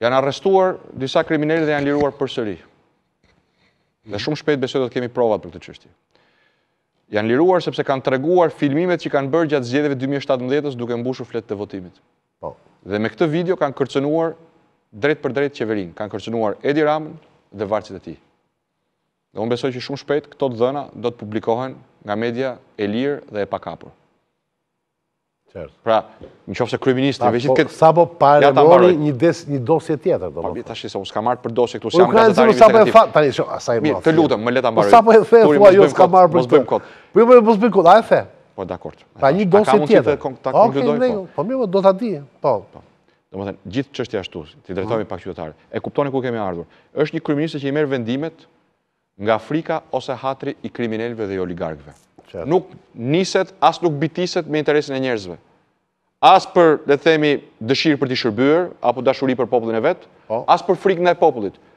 janë arrestuar disa kriminelle dhe janë liruar për sëri. Dhe shumë shpejt besoj do të kemi provat për të qështi. Janë liruar sepse kanë treguar filmimet që kanë bërë gjatë zjedheve 2017-ës duke mbushur fletë të votimit. Po. Dhe me këtë video kanë kërcenuar drejt për drejt qeverin. Kanë kërcenuar Edi Ramën dhe Varcit e ti. Dhe unë besoj që shumë shpejt këto të dhëna do të publikohen nga media e lirë dhe e pakapur. Pra, në qofë se kryministri... Po- sa po pare mori një dosje tjetër, do më thë. Pa, se, unë s'ka marrë për dosje këtu, si jam gazetar investigativ. Unë sa po e fa... Tani, shumë, asaj më thë. Të lutëm, më leta po më barëj. Sa po e fe, fua, jo s'ka marrë për të. Po, mos bëjmë kod. Mos bëjmë kod, a e fe. Po, dakord. Pa, një dosje tjetër. A ka mundësit të konkludoj, po. Po, do të adi, po. Do më thënë, gjithë është e ashtu, ti drejtojmë i mhm. pak qytetarë, e kuptoni ku kemi ardhur, është një kryministë që i merë vendimet nga frika ose hatri i kriminelve dhe i oligarkve nuk niset, as nuk bitiset me interesin e njerëzve. As për, dhe themi, dëshirë për t'i shërbyrë, apo dashuri për popullin e vetë, po. as për frikën e popullit.